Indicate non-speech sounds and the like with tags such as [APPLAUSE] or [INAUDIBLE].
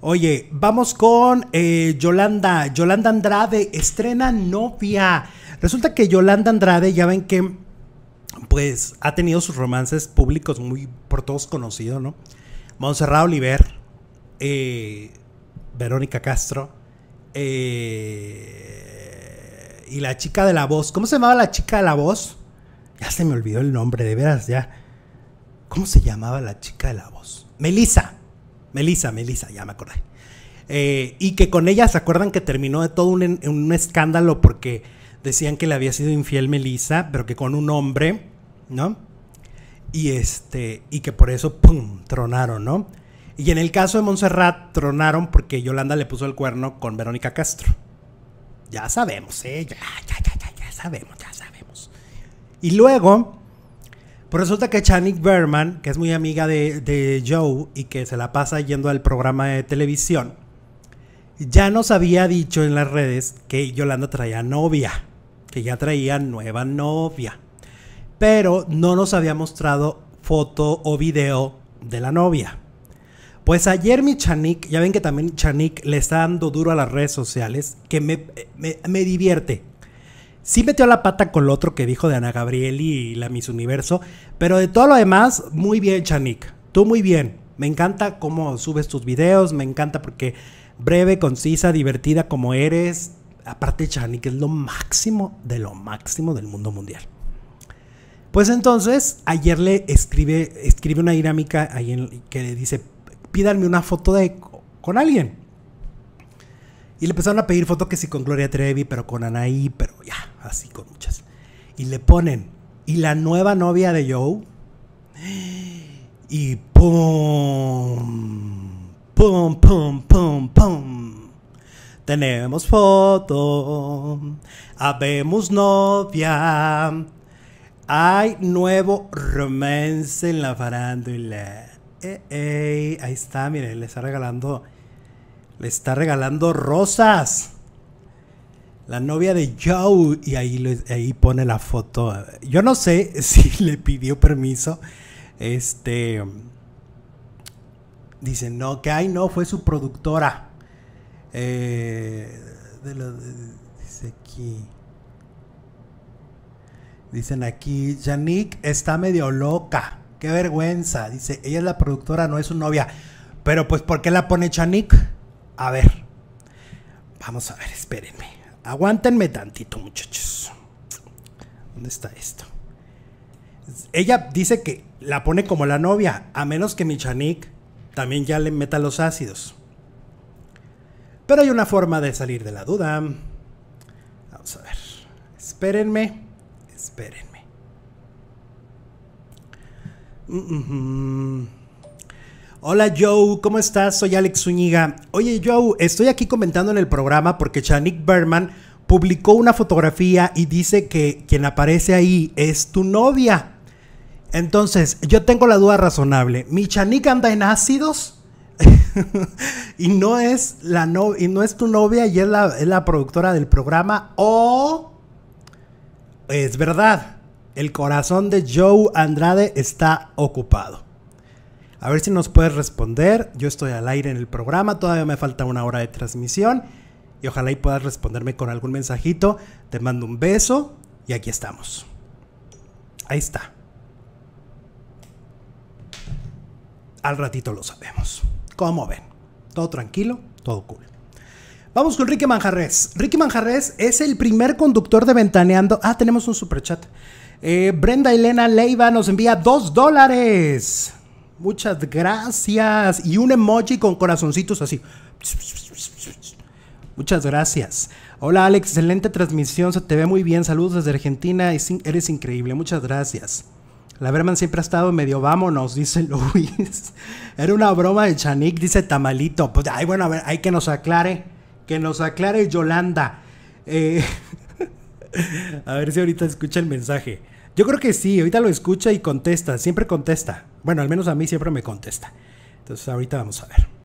Oye, vamos con eh, Yolanda. Yolanda Andrade estrena novia. Resulta que Yolanda Andrade, ya ven que, pues, ha tenido sus romances públicos muy por todos conocidos, ¿no? Montserrat Oliver, eh, Verónica Castro, eh, y la chica de la voz. ¿Cómo se llamaba la chica de la voz? Ya se me olvidó el nombre, de veras, ya. ¿Cómo se llamaba la chica de la voz? Melissa. Melissa, Melissa, ya me acordé. Eh, y que con ella se acuerdan que terminó de todo un, un, escándalo porque decían que le había sido infiel Melissa, pero que con un hombre, ¿no? Y este, y que por eso, ¡pum!, tronaron, ¿no? Y en el caso de Montserrat, tronaron porque Yolanda le puso el cuerno con Verónica Castro. Ya sabemos, ¿eh? Ya, ya, ya, ya, ya sabemos, ya sabemos. Y luego, pues resulta que Chanik Berman, que es muy amiga de, Joe y que se la pasa yendo al programa de televisión, ya nos había dicho en las redes que Yolanda traía novia, que ya traía nueva novia, pero no nos había mostrado foto o video de la novia. Pues ayer mi Chanik, ya ven que también Chanik le está dando duro a las redes sociales, que me, me divierte sí metió la pata con lo otro que dijo de Ana Gabriel y la Miss Universo, pero de todo lo demás, muy bien, Chanik. Tú muy bien. Me encanta cómo subes tus videos, me encanta porque breve, concisa, divertida como eres. Aparte, Chanik es lo máximo de lo máximo del mundo mundial. Pues entonces, ayer le escribe, escribe una dinámica que le dice, pídanme una foto de, con alguien. Y le empezaron a pedir fotos que sí con Gloria Trevi, pero con Anaí, pero ya, así con muchas. Y le ponen, y la nueva novia de Joe. Y pum, pum, pum, pum, pum. Tenemos foto, habemos novia. Hay nuevo romance en la farándula. Eh, eh. Ahí está, miren, le está regalando le está regalando rosas. La novia de Joe. Y ahí, pone la foto. Yo no sé [LAUGHS] si le pidió permiso. Este. Dice, no, que ay, no, fue su productora. Eh, dice aquí. Dicen aquí, Yannick está medio loca. Qué vergüenza. Dice, ella es la productora, no es su novia. Pero pues, ¿por qué la pone Yannick? A ver. Vamos a ver, espérenme. Aguántenme tantito, muchachos. ¿Dónde está esto? Ella dice que la pone como la novia, a menos que mi Chanik también ya le meta los ácidos. Pero hay una forma de salir de la duda. Vamos a ver. Espérenme. Espérenme. Mm, mm, mm. Hola Joe, ¿cómo estás? Soy Alex Zúñiga. Oye Joe, estoy aquí comentando en el programa porque Chanik Berman publicó una fotografía y dice que quien aparece ahí es tu novia. Entonces, yo tengo la duda razonable. ¿Mi Chanik anda en ácidos? [LAUGHS] y no es la no y es tu novia y es la, es la productora del programa. O es verdad, el corazón de Joe Andrade está ocupado. A ver si nos puedes responder. Yo estoy al aire en el programa, todavía me falta una hora de transmisión y ojalá y puedas responderme con algún mensajito. Te mando un beso y aquí estamos. Ahí está. Al ratito lo sabemos. ¿Cómo ven? Todo tranquilo, todo cool. Vamos con Ricky Manjarres. Ricky Manjarres es el primer conductor de Ventaneando. Ah, tenemos un super chat. Eh, Brenda Elena Leiva nos envía dos dólares. Muchas gracias. Y un emoji con corazoncitos así. Muchas gracias. Hola Alex, excelente transmisión, se te ve muy bien. Saludos desde Argentina, eres increíble. Muchas gracias. La Berman siempre ha estado medio vámonos, dice [LAUGHS] Luis. Era una broma de Chanik, dice Tamalito. Pues, ay, bueno, a ver, hay que nos aclare. Que nos aclare Yolanda. Eh, [LAUGHS] a ver si ahorita escucha el mensaje. Yo creo que sí, ahorita lo escucha y contesta, siempre contesta. Bueno, al menos a mí siempre me contesta. Entonces ahorita vamos a ver.